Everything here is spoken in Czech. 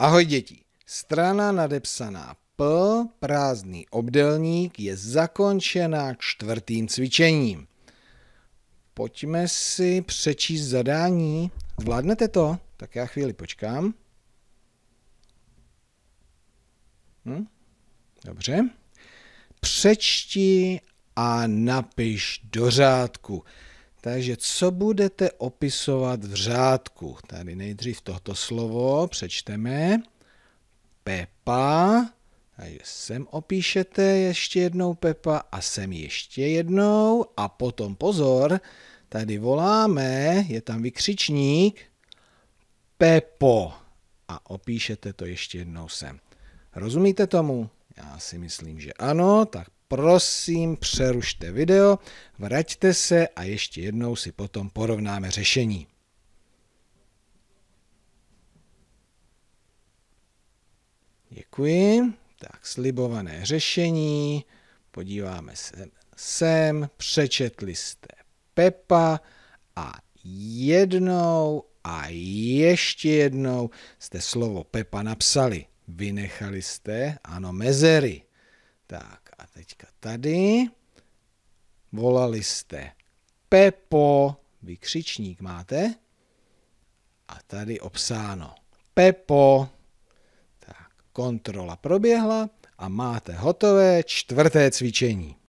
Ahoj děti. Strana nadepsaná P, prázdný obdelník, je zakončená čtvrtým cvičením. Pojďme si přečíst zadání. Zvládnete to? Tak já chvíli počkám. Hm? Dobře. Přečti a napiš do řádku. Takže co budete opisovat v řádku? Tady nejdřív tohoto slovo přečteme. Pepa. Takže sem opíšete ještě jednou Pepa a sem ještě jednou. A potom pozor, tady voláme, je tam vykřičník, Pepo. A opíšete to ještě jednou sem. Rozumíte tomu? Já si myslím, že ano, tak prosím přerušte video, vraťte se a ještě jednou si potom porovnáme řešení. Děkuji. Tak slibované řešení, podíváme se sem, přečetli jste Pepa a jednou a ještě jednou jste slovo Pepa napsali. Vynechali jste, ano, mezery. Tak, a teďka tady volali jste Pepo, vykřičník máte. A tady obsáno Pepo. Tak, kontrola proběhla a máte hotové čtvrté cvičení.